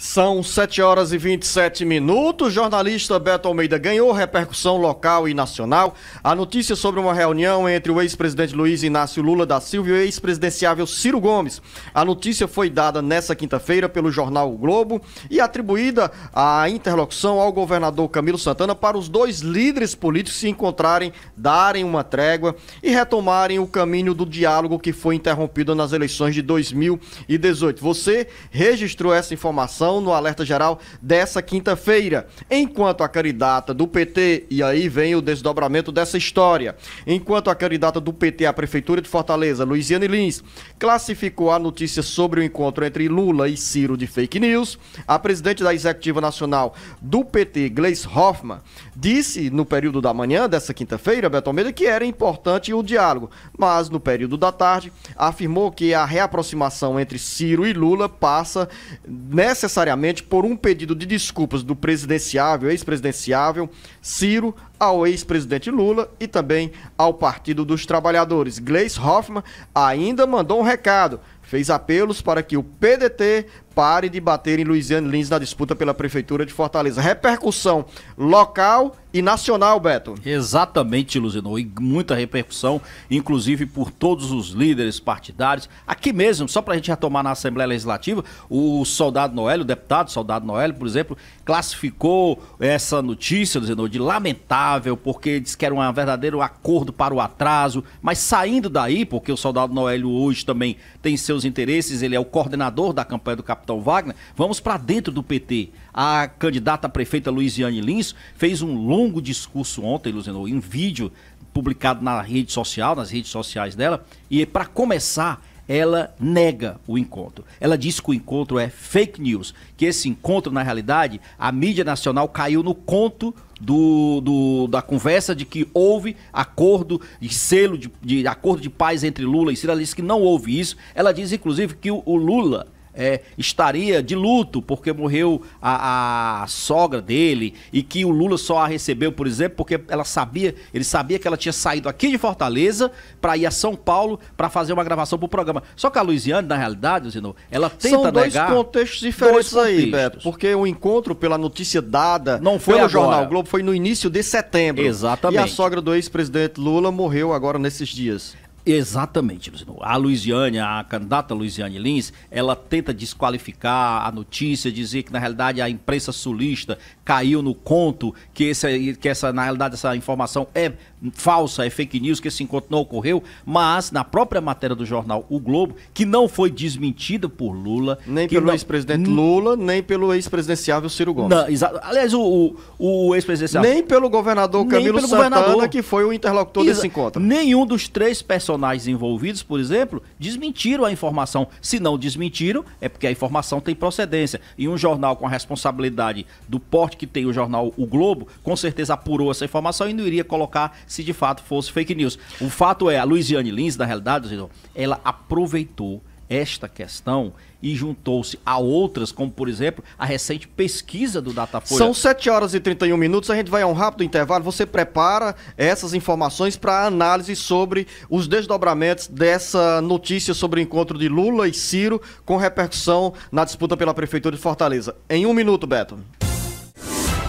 São 7 horas e 27 minutos. jornalista Beto Almeida ganhou repercussão local e nacional. A notícia sobre uma reunião entre o ex-presidente Luiz Inácio Lula da Silva e o ex-presidenciável Ciro Gomes. A notícia foi dada nesta quinta-feira pelo jornal o Globo e atribuída à interlocução ao governador Camilo Santana para os dois líderes políticos se encontrarem, darem uma trégua e retomarem o caminho do diálogo que foi interrompido nas eleições de 2018. Você registrou essa informação? no Alerta Geral dessa quinta-feira. Enquanto a candidata do PT, e aí vem o desdobramento dessa história, enquanto a candidata do PT à Prefeitura de Fortaleza, Luiziane Lins, classificou a notícia sobre o encontro entre Lula e Ciro de fake news, a presidente da Executiva Nacional do PT, Gleice Hoffmann, disse no período da manhã dessa quinta-feira, Beto Almeida, que era importante o diálogo, mas no período da tarde afirmou que a reaproximação entre Ciro e Lula passa necessariamente necessariamente por um pedido de desculpas do presidenciável, ex-presidenciável, Ciro, ao ex-presidente Lula e também ao Partido dos Trabalhadores. Gleis Hoffmann ainda mandou um recado, fez apelos para que o PDT pare de bater em Luiziane Lins na disputa pela Prefeitura de Fortaleza. Repercussão local e nacional, Beto. Exatamente, Luzino, e muita repercussão, inclusive por todos os líderes partidários. Aqui mesmo, só para a gente retomar na Assembleia Legislativa, o soldado Noélio, o deputado soldado Noélio, por exemplo, classificou essa notícia, Luzino, de lamentável, porque disse que era um verdadeiro acordo para o atraso, mas saindo daí, porque o soldado Noélio hoje também tem seus interesses, ele é o coordenador da campanha do capitão capitão Wagner, vamos para dentro do PT. A candidata a prefeita Luiziane Lins fez um longo discurso ontem, Luziano, em vídeo publicado na rede social, nas redes sociais dela, e para começar, ela nega o encontro. Ela diz que o encontro é fake news, que esse encontro, na realidade, a mídia nacional caiu no conto do, do da conversa de que houve acordo de selo, de, de, acordo de paz entre Lula e Ciro. Ela diz que não houve isso. Ela diz, inclusive, que o, o Lula é, estaria de luto porque morreu a, a, sogra dele e que o Lula só a recebeu, por exemplo, porque ela sabia, ele sabia que ela tinha saído aqui de Fortaleza para ir a São Paulo para fazer uma gravação para o programa. Só que a Luiziane, na realidade, ela tenta São dois negar contextos diferentes dois contextos. aí, Beto, porque o encontro pela notícia dada não foi pelo agora. jornal Globo foi no início de setembro. Exatamente. E a sogra do ex-presidente Lula morreu agora nesses dias. Exatamente, Luciano. A Luiziane, a candidata Luiziane Lins, ela tenta desqualificar a notícia, dizer que na realidade a imprensa sulista caiu no conto que, esse, que essa, na realidade essa informação é falsa, é fake news, que esse encontro não ocorreu, mas na própria matéria do jornal O Globo, que não foi desmentida por Lula. Nem pelo não... ex-presidente Lula, nem pelo ex-presidenciável Ciro Gomes. Não, exa... Aliás, o, o, o ex-presidenciável. Nem pelo governador Camilo pelo Santana, governador. que foi o interlocutor exa... desse encontro. Nenhum dos três personagens envolvidos, por exemplo, desmentiram a informação. Se não desmentiram, é porque a informação tem procedência. E um jornal com a responsabilidade do porte que tem o jornal O Globo, com certeza apurou essa informação e não iria colocar se de fato fosse fake news. O fato é, a Luiziane Lins, na realidade, ela aproveitou esta questão e juntou-se a outras, como por exemplo a recente pesquisa do Datafolha. São 7 horas e 31 minutos, a gente vai a um rápido intervalo. Você prepara essas informações para análise sobre os desdobramentos dessa notícia sobre o encontro de Lula e Ciro com repercussão na disputa pela Prefeitura de Fortaleza. Em um minuto, Beto.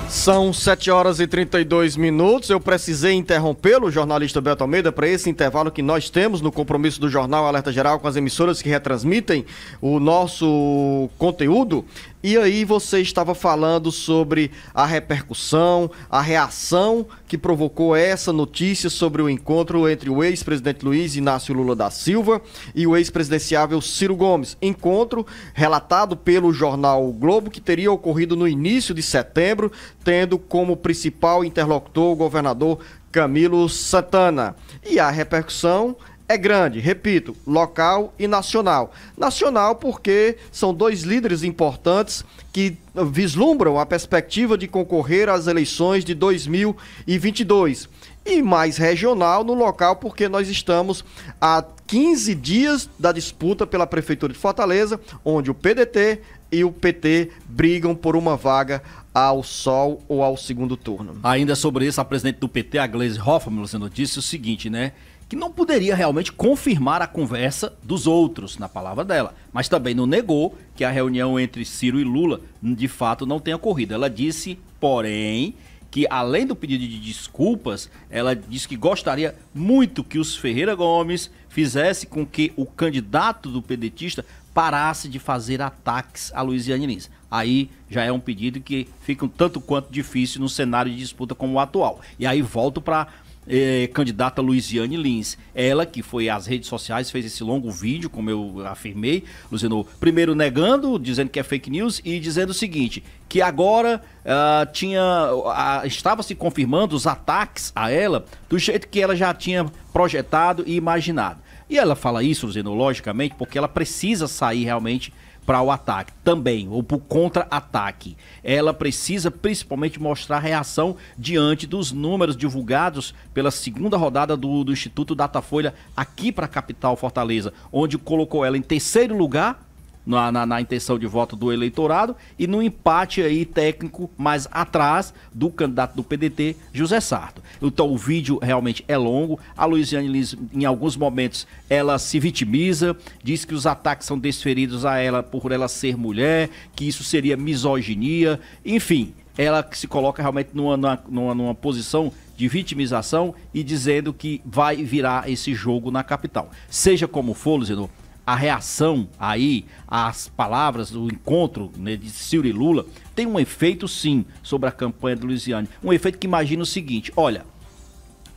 São 7 horas e 32 minutos. Eu precisei interrompê-lo, o jornalista Beto Almeida, para esse intervalo que nós temos no compromisso do Jornal Alerta Geral com as emissoras que retransmitem o nosso conteúdo. E aí você estava falando sobre a repercussão, a reação que provocou essa notícia sobre o encontro entre o ex-presidente Luiz Inácio Lula da Silva e o ex-presidenciável Ciro Gomes. Encontro relatado pelo jornal o Globo que teria ocorrido no início de setembro, tendo como principal interlocutor o governador Camilo Santana. E a repercussão é grande, repito, local e nacional. Nacional porque são dois líderes importantes que vislumbram a perspectiva de concorrer às eleições de 2022. E mais regional no local porque nós estamos a 15 dias da disputa pela prefeitura de Fortaleza, onde o PDT e o PT brigam por uma vaga ao sol ou ao segundo turno. Ainda sobre isso, a presidente do PT, a Gleisi Hoffmann, Luciano, disse o seguinte, né? que não poderia realmente confirmar a conversa dos outros, na palavra dela, mas também não negou que a reunião entre Ciro e Lula de fato não tenha ocorrido. Ela disse, porém, que além do pedido de desculpas, ela disse que gostaria muito que os Ferreira Gomes fizesse com que o candidato do pedetista parasse de fazer ataques a Luiziane Lins. Aí já é um pedido que fica um tanto quanto difícil no cenário de disputa como o atual. E aí volto para é, candidata Luiziane Lins. Ela que foi às redes sociais, fez esse longo vídeo, como eu afirmei, Luzino, primeiro negando, dizendo que é fake news e dizendo o seguinte, que agora uh, tinha uh, estava se confirmando os ataques a ela do jeito que ela já tinha projetado e imaginado. E ela fala isso, Luzino, logicamente, porque ela precisa sair realmente para o ataque também, ou para o contra-ataque. Ela precisa principalmente mostrar reação diante dos números divulgados pela segunda rodada do, do Instituto Datafolha aqui para a capital Fortaleza, onde colocou ela em terceiro lugar na, na, na, intenção de voto do eleitorado e no empate aí técnico mais atrás do candidato do PDT, José Sarto. Então o vídeo realmente é longo. A Luiziane Lins, em alguns momentos, ela se vitimiza, diz que os ataques são desferidos a ela por ela ser mulher, que isso seria misoginia, enfim. Ela se coloca realmente numa, numa, numa posição de vitimização e dizendo que vai virar esse jogo na capital. Seja como for, Luzinor, a reação aí às palavras do encontro né, de Ciro e Lula tem um efeito sim sobre a campanha de Luiziane. Um efeito que imagina o seguinte: olha,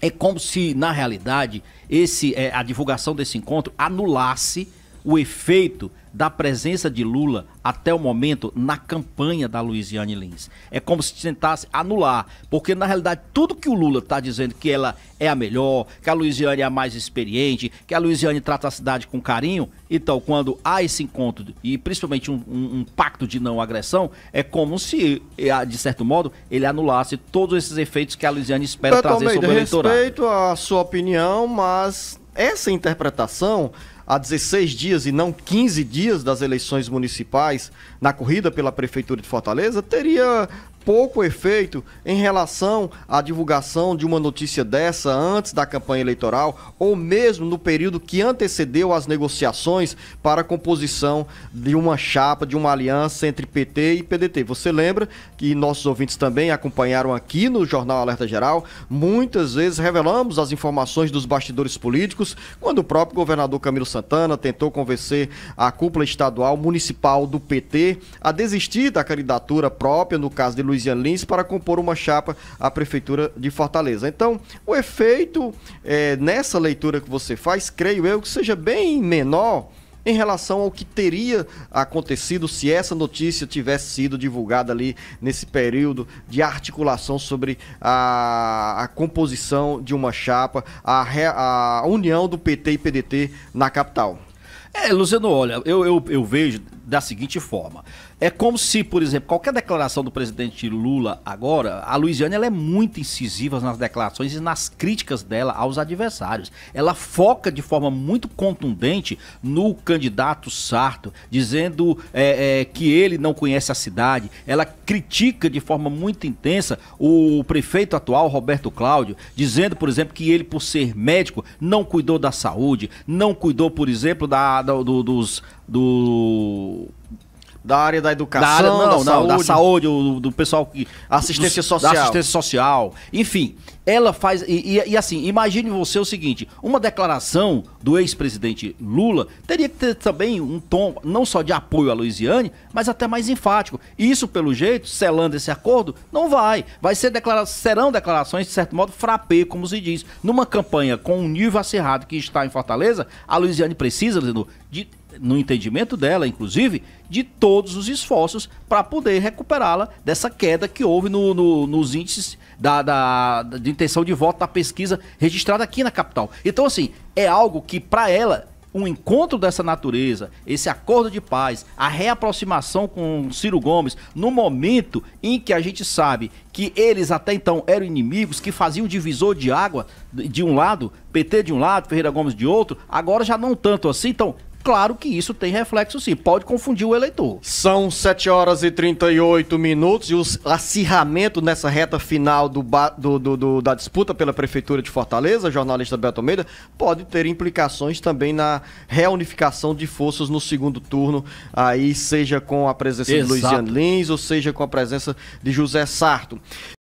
é como se na realidade esse é, a divulgação desse encontro anulasse o efeito da presença de Lula até o momento na campanha da Luiziane Lins. É como se tentasse anular, porque na realidade tudo que o Lula está dizendo que ela é a melhor, que a Luiziane é a mais experiente, que a Luiziane trata a cidade com carinho, então quando há esse encontro e principalmente um, um, um pacto de não agressão, é como se, eh, de certo modo, ele anulasse todos esses efeitos que a Luiziane espera trazer sobre o eleitorado. respeito à sua opinião, mas essa interpretação a 16 dias e não 15 dias das eleições municipais na corrida pela Prefeitura de Fortaleza, teria pouco efeito em relação à divulgação de uma notícia dessa antes da campanha eleitoral ou mesmo no período que antecedeu as negociações para a composição de uma chapa, de uma aliança entre PT e PDT. Você lembra que nossos ouvintes também acompanharam aqui no Jornal Alerta Geral, muitas vezes revelamos as informações dos bastidores políticos quando o próprio governador Camilo Santana tentou convencer a cúpula estadual municipal do PT a desistir da candidatura própria, no caso de Luiz Luizian Lins para compor uma chapa à Prefeitura de Fortaleza. Então, o efeito é, nessa leitura que você faz, creio eu, que seja bem menor em relação ao que teria acontecido se essa notícia tivesse sido divulgada ali nesse período de articulação sobre a, a composição de uma chapa, a, re, a união do PT e PDT na capital. É, Luciano, olha, eu, eu, eu vejo da seguinte forma. É como se, por exemplo, qualquer declaração do presidente Lula agora, a Luiziane ela é muito incisiva nas declarações e nas críticas dela aos adversários. Ela foca de forma muito contundente no candidato Sarto, dizendo é, é, que ele não conhece a cidade. Ela critica de forma muito intensa o prefeito atual, Roberto Cláudio, dizendo, por exemplo, que ele, por ser médico, não cuidou da saúde, não cuidou, por exemplo, da, da do, dos do da área da educação, da área, não, da, não, saúde. da saúde, do, do pessoal que assistência do, social, assistência social, enfim, ela faz e, e, e, assim imagine você o seguinte, uma declaração do ex-presidente Lula teria que ter também um tom não só de apoio à Luiziane, mas até mais enfático. E isso pelo jeito, selando esse acordo, não vai, vai ser declara serão declarações de certo modo frappe como se diz, numa campanha com um nível acirrado que está em Fortaleza, a Luiziane precisa, Leandro, de no entendimento dela, inclusive, de todos os esforços para poder recuperá-la dessa queda que houve no, no, nos índices da, da, de intenção de voto da pesquisa registrada aqui na capital. Então, assim, é algo que para ela um encontro dessa natureza, esse acordo de paz, a reaproximação com Ciro Gomes, no momento em que a gente sabe que eles até então eram inimigos, que faziam divisor de água de um lado, PT de um lado, Ferreira Gomes de outro, agora já não tanto assim. Então, Claro que isso tem reflexo sim, pode confundir o eleitor. São 7 horas e 38 minutos e o acirramento nessa reta final do, do, do, do da disputa pela Prefeitura de Fortaleza, jornalista Beto Almeida, pode ter implicações também na reunificação de forças no segundo turno, aí seja com a presença Exato. de Luiziano Lins ou seja com a presença de José Sarto.